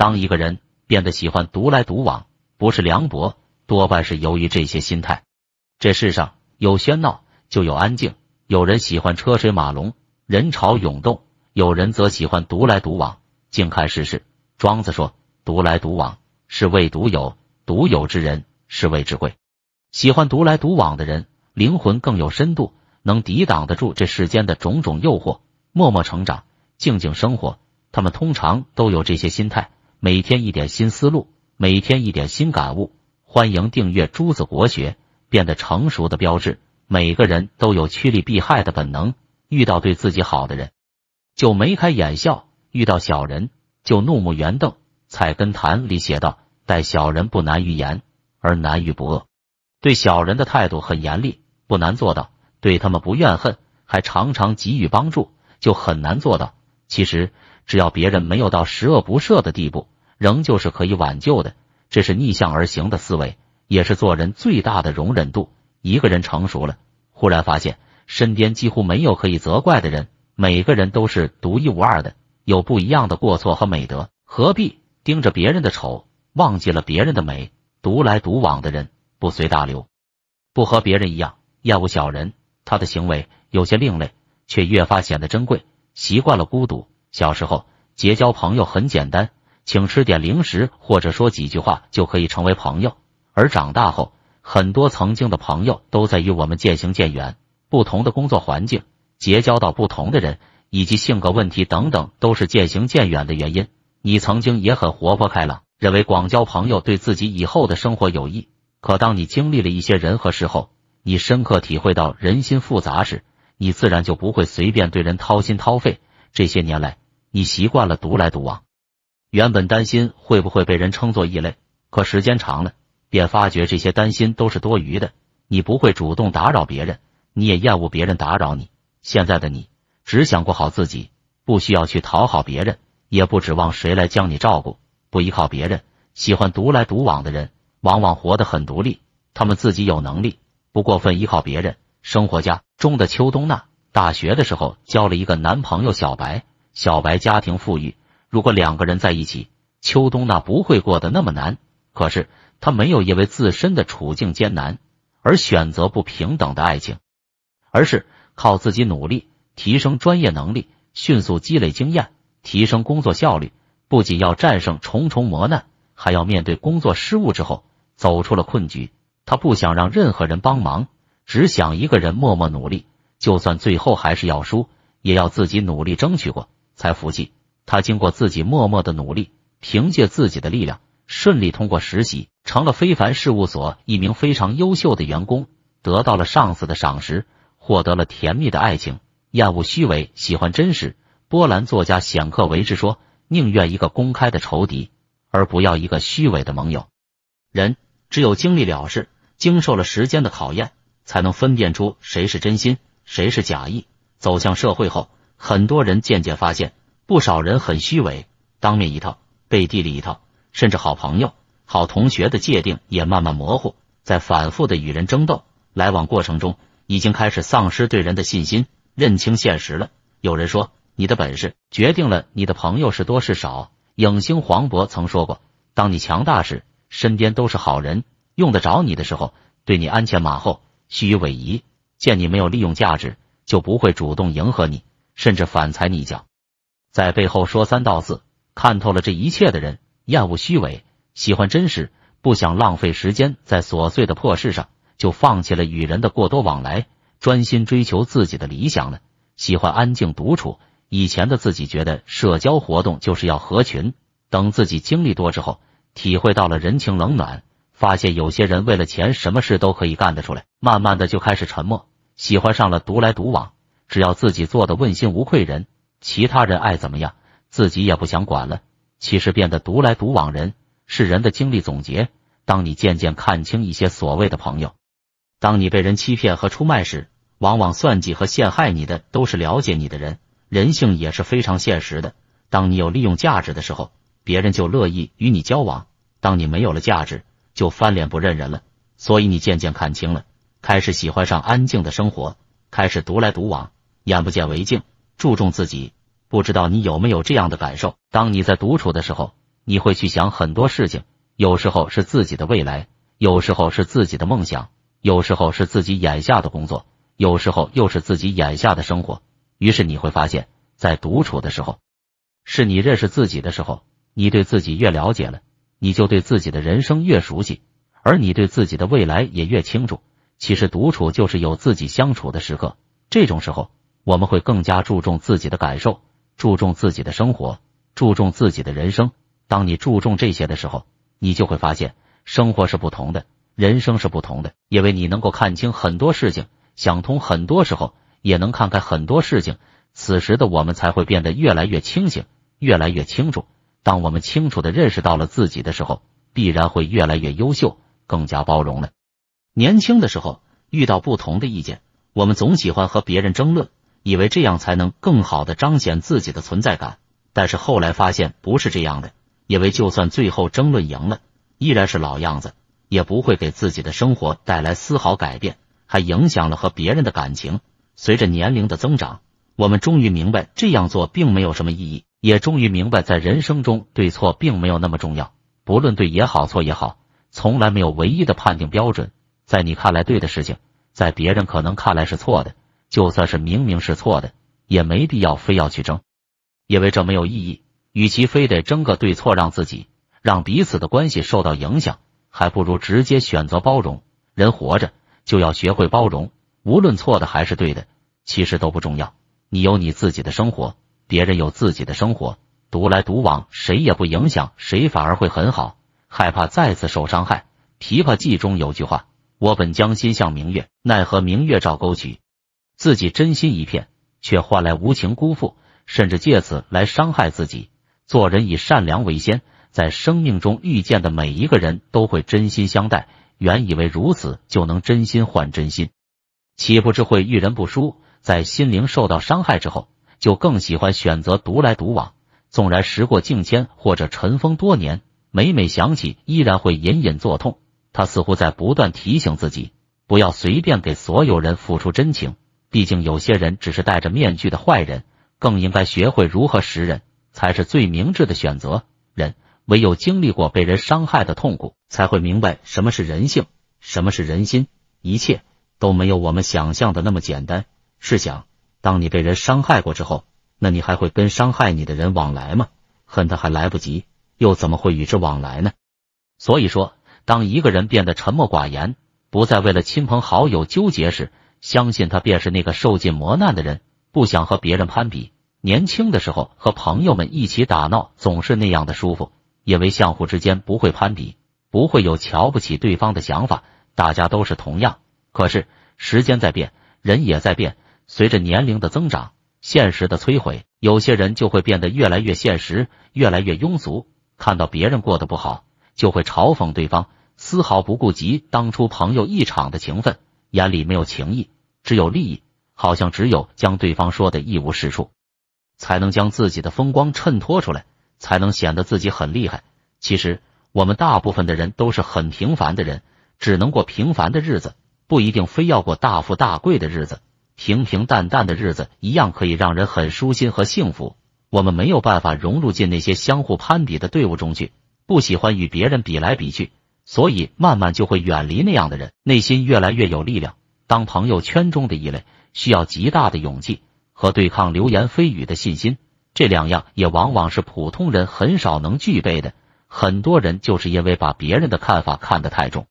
当一个人变得喜欢独来独往，不是凉薄，多半是由于这些心态。这世上有喧闹，就有安静；有人喜欢车水马龙、人潮涌动，有人则喜欢独来独往、静看世事。庄子说：“独来独往是为独有，独有之人是谓智慧。”喜欢独来独往的人，灵魂更有深度，能抵挡得住这世间的种种诱惑，默默成长，静静生活。他们通常都有这些心态。每天一点新思路，每天一点新感悟，欢迎订阅《朱子国学》。变得成熟的标志，每个人都有趋利避害的本能。遇到对自己好的人，就眉开眼笑；遇到小人，就怒目圆瞪。菜根谭》里写道：“待小人不难于言，而难于不恶。”对小人的态度很严厉，不难做到；对他们不怨恨，还常常给予帮助，就很难做到。其实。只要别人没有到十恶不赦的地步，仍旧是可以挽救的。这是逆向而行的思维，也是做人最大的容忍度。一个人成熟了，忽然发现身边几乎没有可以责怪的人，每个人都是独一无二的，有不一样的过错和美德。何必盯着别人的丑，忘记了别人的美？独来独往的人不随大流，不和别人一样，厌恶小人。他的行为有些另类，却越发显得珍贵。习惯了孤独。小时候结交朋友很简单，请吃点零食或者说几句话就可以成为朋友。而长大后，很多曾经的朋友都在与我们渐行渐远。不同的工作环境，结交到不同的人，以及性格问题等等，都是渐行渐远的原因。你曾经也很活泼开朗，认为广交朋友对自己以后的生活有益。可当你经历了一些人和事后，你深刻体会到人心复杂时，你自然就不会随便对人掏心掏肺。这些年来，你习惯了独来独往，原本担心会不会被人称作异类，可时间长了，便发觉这些担心都是多余的。你不会主动打扰别人，你也厌恶别人打扰你。现在的你只想过好自己，不需要去讨好别人，也不指望谁来将你照顾，不依靠别人。喜欢独来独往的人，往往活得很独立，他们自己有能力，不过分依靠别人。生活家中的秋冬娜，大学的时候交了一个男朋友小白。小白家庭富裕，如果两个人在一起，秋冬娜不会过得那么难。可是他没有因为自身的处境艰难而选择不平等的爱情，而是靠自己努力提升专业能力，迅速积累经验，提升工作效率。不仅要战胜重重磨难，还要面对工作失误之后走出了困局。他不想让任何人帮忙，只想一个人默默努力。就算最后还是要输，也要自己努力争取过。才服气。他经过自己默默的努力，凭借自己的力量，顺利通过实习，成了非凡事务所一名非常优秀的员工，得到了上司的赏识，获得了甜蜜的爱情。厌恶虚伪，喜欢真实。波兰作家显克维支说：“宁愿一个公开的仇敌，而不要一个虚伪的盟友。”人只有经历了事，经受了时间的考验，才能分辨出谁是真心，谁是假意。走向社会后。很多人渐渐发现，不少人很虚伪，当面一套，背地里一套，甚至好朋友、好同学的界定也慢慢模糊。在反复的与人争斗、来往过程中，已经开始丧失对人的信心，认清现实了。有人说，你的本事决定了你的朋友是多是少。影星黄渤曾说过，当你强大时，身边都是好人；用得着你的时候，对你鞍前马后，虚与委蛇；见你没有利用价值，就不会主动迎合你。甚至反踩你脚，在背后说三道四。看透了这一切的人，厌恶虚伪，喜欢真实，不想浪费时间在琐碎的破事上，就放弃了与人的过多往来，专心追求自己的理想了。喜欢安静独处。以前的自己觉得社交活动就是要合群，等自己经历多之后，体会到了人情冷暖，发现有些人为了钱什么事都可以干得出来，慢慢的就开始沉默，喜欢上了独来独往。只要自己做的问心无愧，人其他人爱怎么样，自己也不想管了。其实变得独来独往，人是人的经历总结。当你渐渐看清一些所谓的朋友，当你被人欺骗和出卖时，往往算计和陷害你的都是了解你的人。人性也是非常现实的。当你有利用价值的时候，别人就乐意与你交往；当你没有了价值，就翻脸不认人了。所以你渐渐看清了，开始喜欢上安静的生活，开始独来独往。眼不见为净，注重自己。不知道你有没有这样的感受？当你在独处的时候，你会去想很多事情。有时候是自己的未来，有时候是自己的梦想，有时候是自己眼下的工作，有时候又是自己眼下的生活。于是你会发现，在独处的时候，是你认识自己的时候。你对自己越了解了，你就对自己的人生越熟悉，而你对自己的未来也越清楚。其实，独处就是有自己相处的时刻，这种时候。我们会更加注重自己的感受，注重自己的生活，注重自己的人生。当你注重这些的时候，你就会发现生活是不同的，人生是不同的，因为你能够看清很多事情，想通很多时候，也能看开很多事情。此时的我们才会变得越来越清醒，越来越清楚。当我们清楚的认识到了自己的时候，必然会越来越优秀，更加包容了。年轻的时候遇到不同的意见，我们总喜欢和别人争论。以为这样才能更好的彰显自己的存在感，但是后来发现不是这样的，因为就算最后争论赢了，依然是老样子，也不会给自己的生活带来丝毫改变，还影响了和别人的感情。随着年龄的增长，我们终于明白这样做并没有什么意义，也终于明白在人生中对错并没有那么重要，不论对也好，错也好，从来没有唯一的判定标准。在你看来对的事情，在别人可能看来是错的。就算是明明是错的，也没必要非要去争，因为这没有意义。与其非得争个对错，让自己让彼此的关系受到影响，还不如直接选择包容。人活着就要学会包容，无论错的还是对的，其实都不重要。你有你自己的生活，别人有自己的生活，独来独往，谁也不影响谁，反而会很好。害怕再次受伤害，《琵琶记》中有句话：“我本将心向明月，奈何明月照沟渠。”自己真心一片，却换来无情辜负，甚至借此来伤害自己。做人以善良为先，在生命中遇见的每一个人都会真心相待。原以为如此就能真心换真心，岂不知会遇人不淑。在心灵受到伤害之后，就更喜欢选择独来独往。纵然时过境迁或者尘封多年，每每想起依然会隐隐作痛。他似乎在不断提醒自己，不要随便给所有人付出真情。毕竟，有些人只是戴着面具的坏人，更应该学会如何识人，才是最明智的选择。人唯有经历过被人伤害的痛苦，才会明白什么是人性，什么是人心。一切都没有我们想象的那么简单。试想，当你被人伤害过之后，那你还会跟伤害你的人往来吗？恨他还来不及，又怎么会与之往来呢？所以说，当一个人变得沉默寡言，不再为了亲朋好友纠结时，相信他便是那个受尽磨难的人，不想和别人攀比。年轻的时候和朋友们一起打闹，总是那样的舒服，因为相互之间不会攀比，不会有瞧不起对方的想法，大家都是同样。可是时间在变，人也在变。随着年龄的增长，现实的摧毁，有些人就会变得越来越现实，越来越庸俗。看到别人过得不好，就会嘲讽对方，丝毫不顾及当初朋友一场的情分。眼里没有情义，只有利益，好像只有将对方说的一无是处，才能将自己的风光衬托出来，才能显得自己很厉害。其实我们大部分的人都是很平凡的人，只能过平凡的日子，不一定非要过大富大贵的日子，平平淡淡的日子一样可以让人很舒心和幸福。我们没有办法融入进那些相互攀比的队伍中去，不喜欢与别人比来比去。所以慢慢就会远离那样的人，内心越来越有力量。当朋友圈中的异类，需要极大的勇气和对抗流言蜚语的信心，这两样也往往是普通人很少能具备的。很多人就是因为把别人的看法看得太重，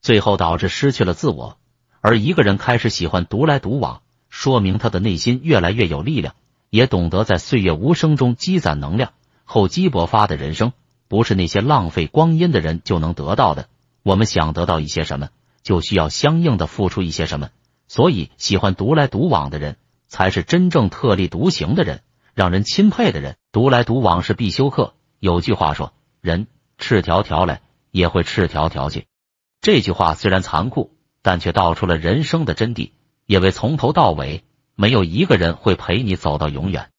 最后导致失去了自我。而一个人开始喜欢独来独往，说明他的内心越来越有力量，也懂得在岁月无声中积攒能量、厚积薄发的人生。不是那些浪费光阴的人就能得到的。我们想得到一些什么，就需要相应的付出一些什么。所以，喜欢独来独往的人，才是真正特立独行的人，让人钦佩的人。独来独往是必修课。有句话说：“人赤条条来，也会赤条条去。”这句话虽然残酷，但却道出了人生的真谛。因为从头到尾，没有一个人会陪你走到永远，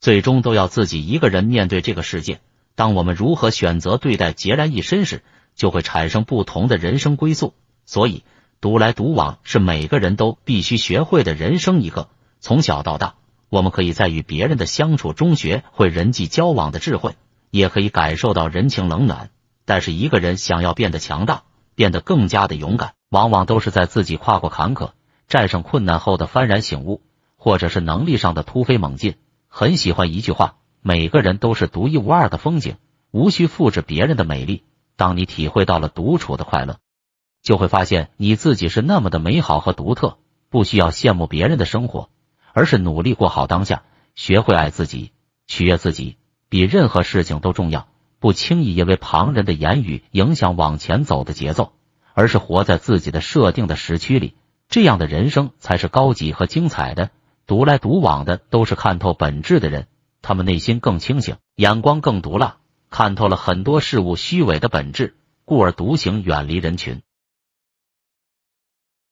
最终都要自己一个人面对这个世界。当我们如何选择对待孑然一身时，就会产生不同的人生归宿。所以，独来独往是每个人都必须学会的人生一个。从小到大，我们可以在与别人的相处中学会人际交往的智慧，也可以感受到人情冷暖。但是，一个人想要变得强大，变得更加的勇敢，往往都是在自己跨过坎坷、战胜困难后的幡然醒悟，或者是能力上的突飞猛进。很喜欢一句话。每个人都是独一无二的风景，无需复制别人的美丽。当你体会到了独处的快乐，就会发现你自己是那么的美好和独特。不需要羡慕别人的生活，而是努力过好当下，学会爱自己，取悦自己，比任何事情都重要。不轻易因为旁人的言语影响往前走的节奏，而是活在自己的设定的时区里。这样的人生才是高级和精彩的。独来独往的都是看透本质的人。他们内心更清醒，眼光更毒辣，看透了很多事物虚伪的本质，故而独行，远离人群。